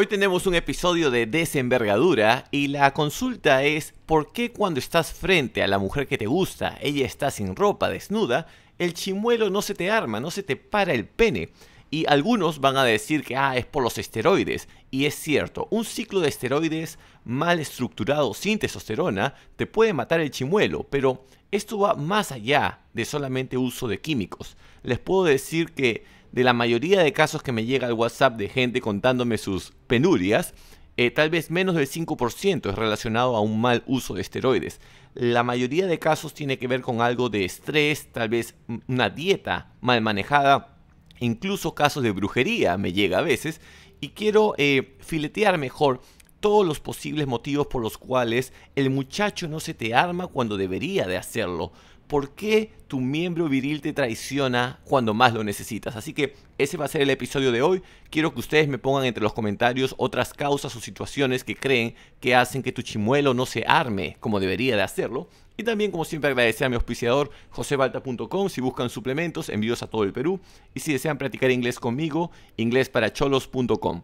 Hoy tenemos un episodio de desenvergadura y la consulta es ¿por qué cuando estás frente a la mujer que te gusta, ella está sin ropa, desnuda, el chimuelo no se te arma, no se te para el pene? Y algunos van a decir que ah, es por los esteroides. Y es cierto, un ciclo de esteroides mal estructurado sin testosterona te puede matar el chimuelo, pero esto va más allá de solamente uso de químicos. Les puedo decir que de la mayoría de casos que me llega al WhatsApp de gente contándome sus penurias, eh, tal vez menos del 5% es relacionado a un mal uso de esteroides. La mayoría de casos tiene que ver con algo de estrés, tal vez una dieta mal manejada, incluso casos de brujería me llega a veces. Y quiero eh, filetear mejor todos los posibles motivos por los cuales el muchacho no se te arma cuando debería de hacerlo por qué tu miembro viril te traiciona cuando más lo necesitas. Así que ese va a ser el episodio de hoy. Quiero que ustedes me pongan entre los comentarios otras causas o situaciones que creen que hacen que tu chimuelo no se arme como debería de hacerlo. Y también, como siempre, agradecer a mi auspiciador josebalta.com si buscan suplementos, envíos a todo el Perú. Y si desean practicar inglés conmigo, inglésparacholos.com.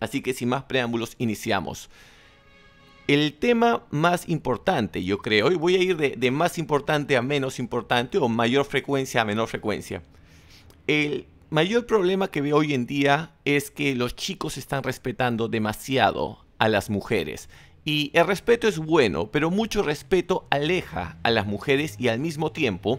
Así que sin más preámbulos, iniciamos. El tema más importante, yo creo, y voy a ir de, de más importante a menos importante o mayor frecuencia a menor frecuencia. El mayor problema que veo hoy en día es que los chicos están respetando demasiado a las mujeres. Y el respeto es bueno, pero mucho respeto aleja a las mujeres y al mismo tiempo,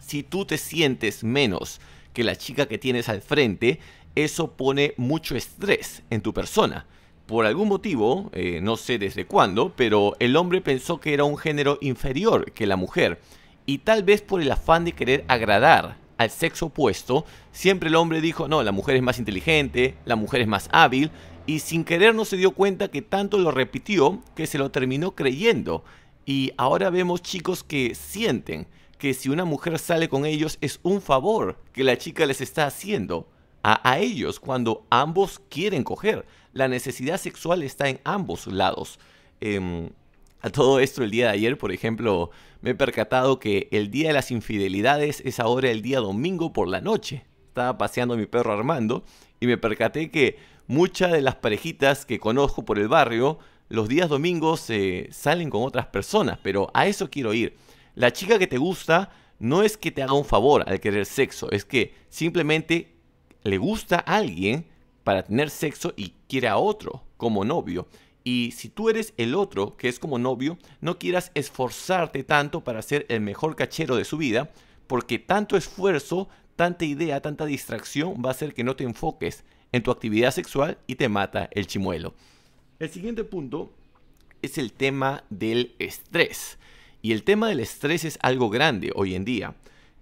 si tú te sientes menos que la chica que tienes al frente, eso pone mucho estrés en tu persona. Por algún motivo, eh, no sé desde cuándo, pero el hombre pensó que era un género inferior que la mujer, y tal vez por el afán de querer agradar al sexo opuesto, siempre el hombre dijo, no, la mujer es más inteligente, la mujer es más hábil, y sin querer no se dio cuenta que tanto lo repitió que se lo terminó creyendo. Y ahora vemos chicos que sienten que si una mujer sale con ellos es un favor que la chica les está haciendo a, ellos cuando ambos quieren coger. La necesidad sexual está en ambos lados. Em, a todo esto el día de ayer, por ejemplo, me he percatado que el día de las infidelidades es ahora el día domingo por la noche. Estaba paseando mi perro Armando y me percaté que muchas de las parejitas que conozco por el barrio, los días domingos eh, salen con otras personas, pero a eso quiero ir. La chica que te gusta no es que te haga un favor al querer sexo, es que simplemente le gusta a alguien para tener sexo y quiere a otro como novio. Y si tú eres el otro que es como novio, no quieras esforzarte tanto para ser el mejor cachero de su vida, porque tanto esfuerzo, tanta idea, tanta distracción va a hacer que no te enfoques en tu actividad sexual y te mata el chimuelo. El siguiente punto es el tema del estrés. Y el tema del estrés es algo grande hoy en día.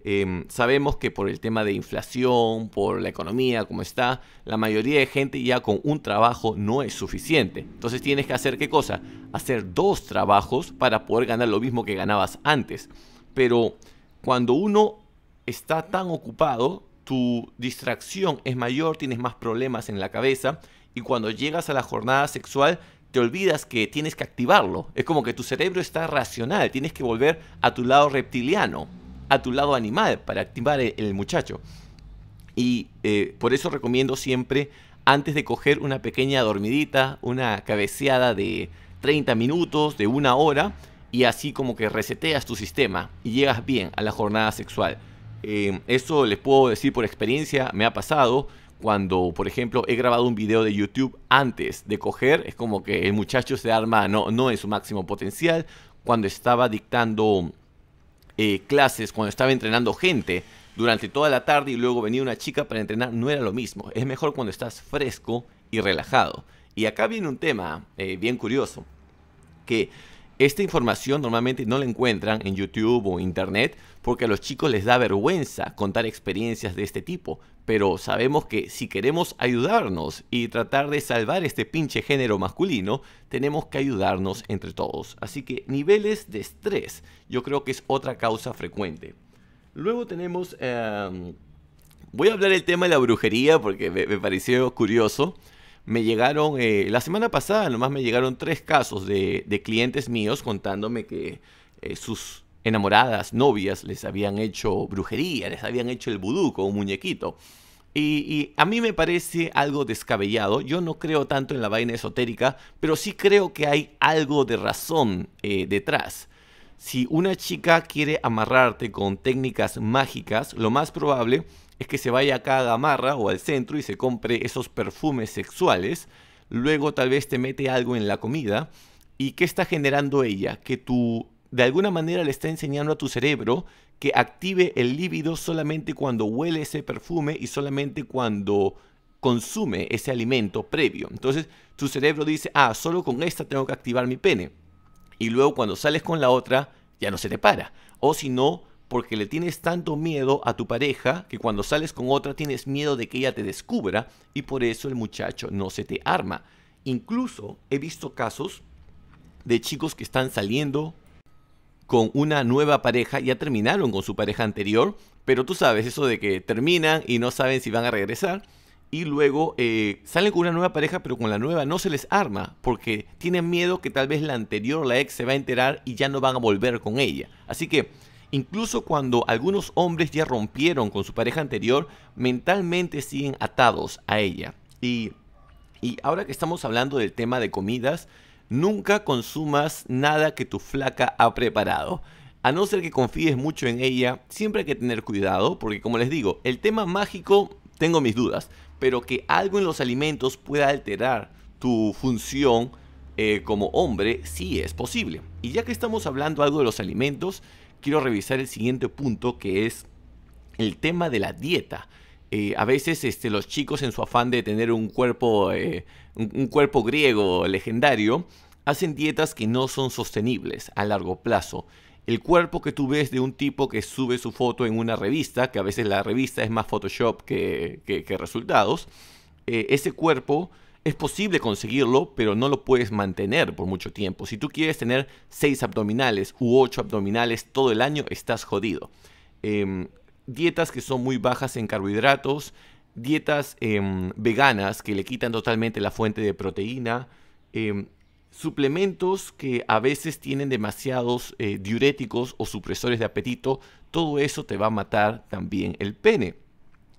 Em, sabemos que por el tema de inflación, por la economía como está, la mayoría de gente ya con un trabajo no es suficiente. Entonces tienes que hacer qué cosa? Hacer dos trabajos para poder ganar lo mismo que ganabas antes. Pero cuando uno está tan ocupado, tu distracción es mayor, tienes más problemas en la cabeza y cuando llegas a la jornada sexual te olvidas que tienes que activarlo. Es como que tu cerebro está racional, tienes que volver a tu lado reptiliano a tu lado animal para activar el, muchacho. Y eh, por eso recomiendo siempre, antes de coger una pequeña dormidita, una cabeceada de 30 minutos, de una hora, y así como que reseteas tu sistema y llegas bien a la jornada sexual. Eh, eso les puedo decir por experiencia, me ha pasado cuando, por ejemplo, he grabado un video de YouTube antes de coger, es como que el muchacho se arma no, no en su máximo potencial. Cuando estaba dictando eh, clases, cuando estaba entrenando gente durante toda la tarde y luego venía una chica para entrenar, no era lo mismo. Es mejor cuando estás fresco y relajado. Y acá viene un tema eh, bien curioso, que esta información normalmente no la encuentran en YouTube o Internet porque a los chicos les da vergüenza contar experiencias de este tipo, pero sabemos que si queremos ayudarnos y tratar de salvar este pinche género masculino, tenemos que ayudarnos entre todos. Así que niveles de estrés yo creo que es otra causa frecuente. Luego tenemos... Em, voy a hablar el tema de la brujería porque me pareció curioso me llegaron, eh, la semana pasada nomás me llegaron tres casos de, clientes míos contándome que eh, sus enamoradas, novias, les habían hecho brujería, les habían hecho el vudú con un muñequito. Y, a mí me parece algo descabellado. Yo no creo tanto en la vaina esotérica, pero sí creo que hay algo de razón eh, detrás. Si una chica quiere amarrarte con técnicas mágicas, lo más probable es que se vaya acá a Gamarra o al centro y se compre esos perfumes sexuales. Luego tal vez te mete algo en la comida. ¿Y qué está generando ella? Que tú de alguna manera le está enseñando a tu cerebro que active el líbido solamente cuando huele ese perfume y solamente cuando consume ese alimento previo. Entonces tu cerebro dice, ah, solo con esta tengo que activar mi pene y luego cuando sales con la otra ya no se te para. O si no, porque le tienes tanto miedo a tu pareja que cuando sales con otra tienes miedo de que ella te descubra y por eso el muchacho no se te arma. Incluso he visto casos de chicos que están saliendo con una nueva pareja, ya terminaron con su pareja anterior, pero tú sabes eso de que terminan y no saben si van a regresar y luego eh, salen con una nueva pareja, pero con la nueva no se les arma, porque tienen miedo que tal vez la anterior, la ex, se va a enterar y ya no van a volver con ella. Así que, incluso cuando algunos hombres ya rompieron con su pareja anterior, mentalmente siguen atados a ella. Y, y ahora que estamos hablando del tema de comidas, nunca consumas nada que tu flaca ha preparado. A no ser que confíes mucho en ella, siempre hay que tener cuidado, porque como les digo, el tema mágico tengo mis dudas pero que algo en los alimentos pueda alterar tu función eh, como hombre, sí es posible. Y ya que estamos hablando algo de los alimentos, quiero revisar el siguiente punto que es el tema de la dieta. Eh, a veces este, los chicos en su afán de tener un cuerpo, eh, un cuerpo griego legendario, hacen dietas que no son sostenibles a largo plazo el cuerpo que tú ves de un tipo que sube su foto en una revista, que a veces la revista es más Photoshop que, resultados, eh, ese cuerpo es posible conseguirlo, pero no lo puedes mantener por mucho tiempo. Si tú quieres tener seis abdominales u ocho abdominales todo el año, estás jodido. Em, dietas que son muy bajas en carbohidratos, dietas em, veganas que le quitan totalmente la fuente de proteína. Em, suplementos que a veces tienen demasiados eh, diuréticos o supresores de apetito, todo eso te va a matar también el pene.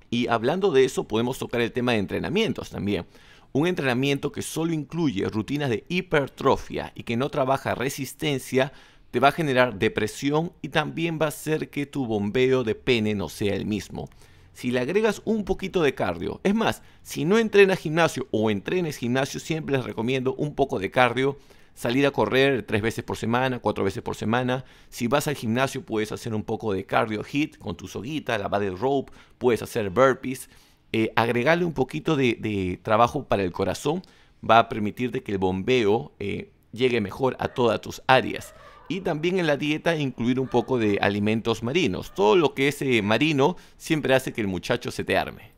Y hablando de eso, podemos tocar el tema de entrenamientos también. Un entrenamiento que solo incluye rutinas de hipertrofia y que no trabaja resistencia, te va a generar depresión y también va a hacer que tu bombeo de pene no sea el mismo si le agregas un poquito de cardio. Es más, si no entrenas gimnasio o entrenes gimnasio, siempre les recomiendo un poco de cardio. Salir a correr tres veces por semana, cuatro veces por semana. Si vas al gimnasio, puedes hacer un poco de cardio hit con tu soguita, la de rope, puedes hacer burpees. Eh, agregarle un poquito de, trabajo para el corazón va a permitirte que el bombeo eh, llegue mejor a todas tus áreas y también en la dieta incluir un poco de alimentos marinos. Todo lo que es eh, marino siempre hace que el muchacho se te arme.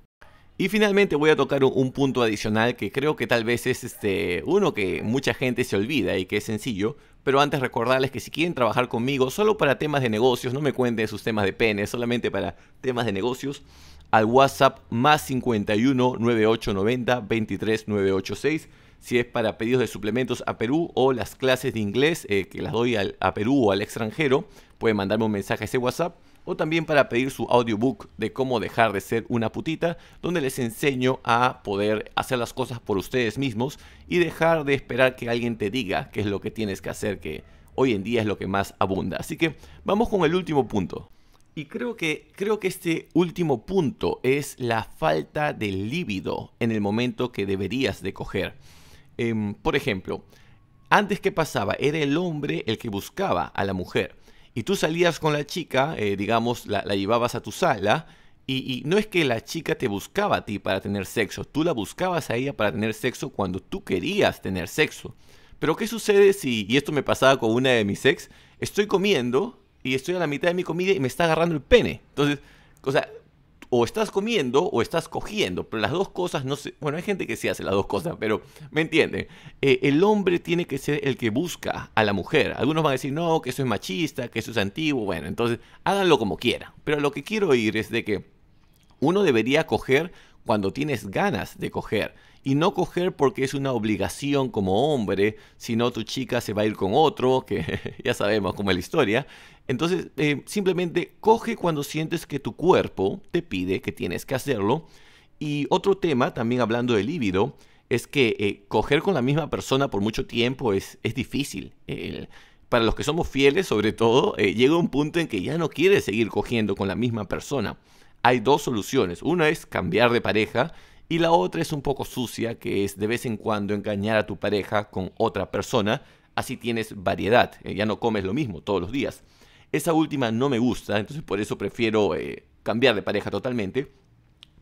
Y finalmente voy a tocar un, punto adicional que creo que tal vez es este uno que mucha gente se olvida y que es sencillo, pero antes recordarles que si quieren trabajar conmigo solo para temas de negocios, no me cuenten sus temas de pene, solamente para temas de negocios, al WhatsApp más 51 9890 23986 si es para pedidos de suplementos a Perú o las clases de inglés eh, que las doy a Perú o al extranjero, pueden mandarme un mensaje a ese WhatsApp. O también para pedir su audiobook de cómo dejar de ser una putita, donde les enseño a poder hacer las cosas por ustedes mismos y dejar de esperar que alguien te diga qué es lo que tienes que hacer, que hoy en día es lo que más abunda. Así que vamos con el último punto. Y creo que, creo que este último punto es la falta de líbido en el momento que deberías de coger. Em, por ejemplo, antes que pasaba, era el hombre el que buscaba a la mujer. Y tú salías con la chica, eh, digamos, la, llevabas a tu sala, y, no es que la chica te buscaba a ti para tener sexo, tú la buscabas a ella para tener sexo cuando tú querías tener sexo. Pero ¿qué sucede si, esto me pasaba con una de mis ex, estoy comiendo y estoy a la mitad de mi comida y me está agarrando el pene? Entonces, o sea, o estás comiendo o estás cogiendo, pero las dos cosas no se... Bueno, hay gente que se hace las dos cosas, pero ¿me entiende. Eh, el hombre tiene que ser el que busca a la mujer. Algunos van a decir, no, que eso es machista, que eso es antiguo, bueno, entonces háganlo como quieran. Pero lo que quiero oír es de que uno debería coger cuando tienes ganas de coger y no coger porque es una obligación como hombre, si no tu chica se va a ir con otro, que ya sabemos cómo es la historia. Entonces, eh, simplemente coge cuando sientes que tu cuerpo te pide que tienes que hacerlo. Y otro tema, también hablando de líbido, es que eh, coger con la misma persona por mucho tiempo es, es difícil. para los que somos fieles, sobre todo, eh, llega un punto en que ya no quieres seguir cogiendo con la misma persona. Hay dos soluciones. Una es cambiar de pareja y la otra es un poco sucia, que es de vez en cuando engañar a tu pareja con otra persona, así tienes variedad, eh, ya no comes lo mismo todos los días. Esa última no me gusta, entonces por eso prefiero eh, cambiar de pareja totalmente,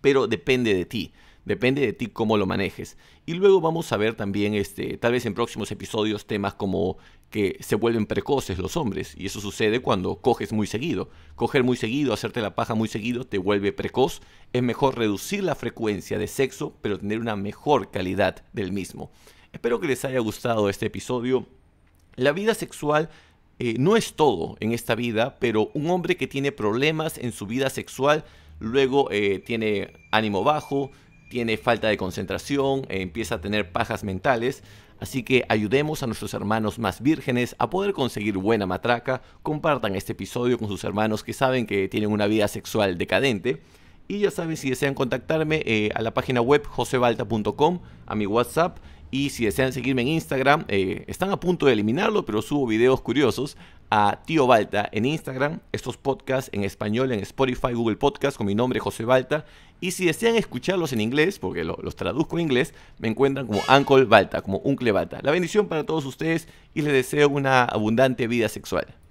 pero depende de ti. Depende de ti cómo lo manejes. Y luego vamos a ver también, este, tal vez en próximos episodios, temas como que se vuelven precoces los hombres. Y eso sucede cuando coges muy seguido. Coger muy seguido, hacerte la paja muy seguido, te vuelve precoz. Es mejor reducir la frecuencia de sexo, pero tener una mejor calidad del mismo. Espero que les haya gustado este episodio. La vida sexual eh, no es todo en esta vida, pero un hombre que tiene problemas en su vida sexual, luego eh, tiene ánimo bajo, tiene falta de concentración, eh, empieza a tener pajas mentales, así que ayudemos a nuestros hermanos más vírgenes a poder conseguir buena matraca, compartan este episodio con sus hermanos que saben que tienen una vida sexual decadente. Y ya saben, si desean contactarme eh, a la página web josebalta.com, a mi WhatsApp y si desean seguirme en Instagram, eh, están a punto de eliminarlo, pero subo videos curiosos a Tío Balta en Instagram, estos podcasts en español en Spotify, Google Podcast con mi nombre José Balta. Y si desean escucharlos en inglés, porque los traduzco en inglés, me encuentran como Uncle Balta, como Uncle Balta. La bendición para todos ustedes y les deseo una abundante vida sexual.